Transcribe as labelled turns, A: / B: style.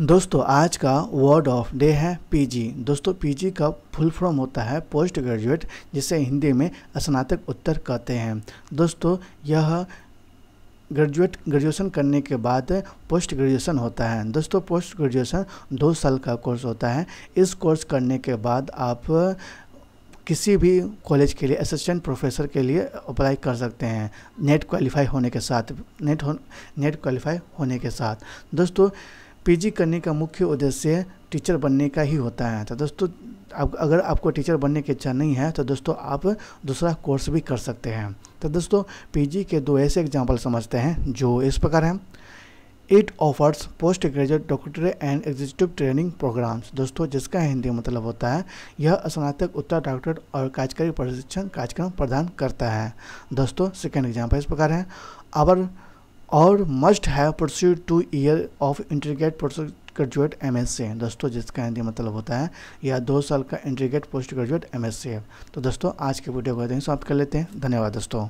A: दोस्तों आज का वर्ड ऑफ डे है पीजी दोस्तों पीजी का फुल फॉर्म होता है पोस्ट ग्रेजुएट जिसे हिंदी में स्नातक उत्तर कहते हैं दोस्तों यह ग्रेजुएट ग्रेजुएशन करने के बाद पोस्ट ग्रेजुएशन होता है दोस्तों पोस्ट ग्रेजुएशन दो साल का कोर्स होता है इस कोर्स करने के बाद आप किसी भी कॉलेज के लिए असिस्टेंट प्रोफेसर के लिए अप्लाई कर सकते हैं नेट क्वालिफाई होने के साथ नेट हो नेट क्वालिफाई होने के साथ दोस्तों पीजी करने का मुख्य उद्देश्य टीचर बनने का ही होता है तो दोस्तों आप अगर आपको टीचर बनने की इच्छा नहीं है तो दोस्तों आप दूसरा कोर्स भी कर सकते हैं तो दोस्तों पीजी के दो ऐसे एग्जाम्पल समझते हैं जो इस प्रकार हैं it offers post graduate doctorate and executive training programmes दोस्तों जिसका हिंदी मतलब होता है यह स्नातक उत्तर डॉक्टरेट और कार्यकारी प्रशिक्षण कार्यक्रम प्रदान करता है दोस्तों सेकेंड एग्जाम्पल इस प्रकार है अवर और must have pursued two year of integrate post graduate M S C दोस्तों जिसका हिंदी मतलब होता है या दो साल का integrate post graduate M S है तो दोस्तों आज के वीडियो को समाप्त कर लेते हैं धन्यवाद दोस्तों